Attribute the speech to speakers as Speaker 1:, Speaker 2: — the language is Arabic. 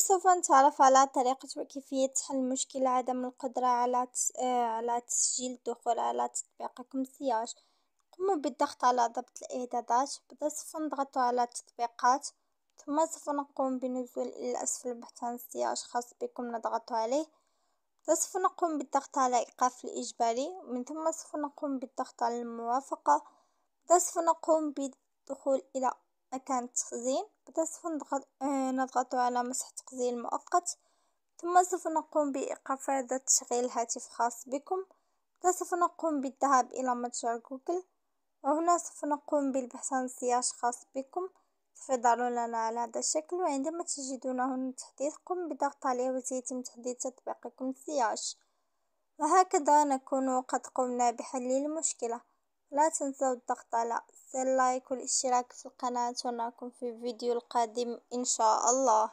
Speaker 1: سوف نتعرف على طريقة وكيفية حل مشكلة عدم القدرة على آه، على تسجيل الدخول على تطبيقكم سياج قوموا بالضغط على ضبط الاعدادات سوف نضغط على تطبيقات ثم سوف نقوم بنزول الى اسفل بحث عن سياج خاص بكم نضغط عليه سوف نقوم بالضغط على ايقاف الاجباري ومن ثم سوف نقوم بالضغط على الموافقة سوف نقوم بالدخول الى مكان التخزين بعد سوف نضغط آه، على مسح تخزين مؤقت ثم سوف نقوم بإيقاف هذا تشغيل الهاتف خاص بكم بعد سوف نقوم بالذهاب إلى متجر جوجل وهنا سوف نقوم بالبحث عن سياج خاص بكم تفضلوا لنا على هذا الشكل وعندما تجدونه هنا التحديث قم بضغط عليه وسيتم تحديث تطبيقكم السياج وهكذا نكون قد قمنا بحل المشكله لا تنسوا الضغط على زر لايك والاشتراك في القناة ونراكم في الفيديو القادم ان شاء الله